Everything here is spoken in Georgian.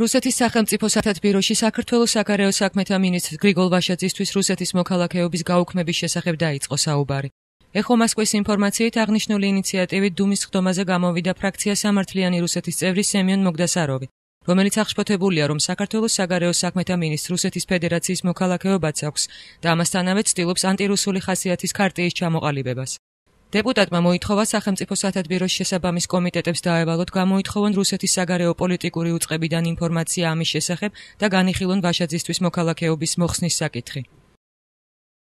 რუსეთის სახელმწიფო სათათ ბიროში საქართველოს საგარეო საქმეთა მინისტრ გრიგოლ ვაშაძისთვის რუსეთის მოქალაქეობის გაუქმების შესახებ დაიწყო საუბარი. ეხო მასკვის ინფორმაციით აღნიშნული ინიციატივით დუმის ხდომაზე გამოვიდა ფრაქცია სამართლიანი რუსეთის წევრი სემიონ მოგდასაროვი, რომელიც აღშფოთებულია, რომ საქართველოს საგარეო საქმეთა მინისტრ რუსეთის ფედერაციის მოქალაქეობაც აქვს და ამასთანავე ცდილობს ანტირუსული ხასიათის ქარტიის ჩამოყალიბებას. დეპუტატმა მოითხოვა სახელმწიფო სათათბიროს შესაბამის კომიტეტებს დაევალოთ გამოითხოვონ რუსეთის საგარეო პოლიტიკური უწყებიდან ინფორმაცია ამის შესახებ და განიხილონ ვაშაძისთვის მოქალაქეობის მოხსნის საკითხი.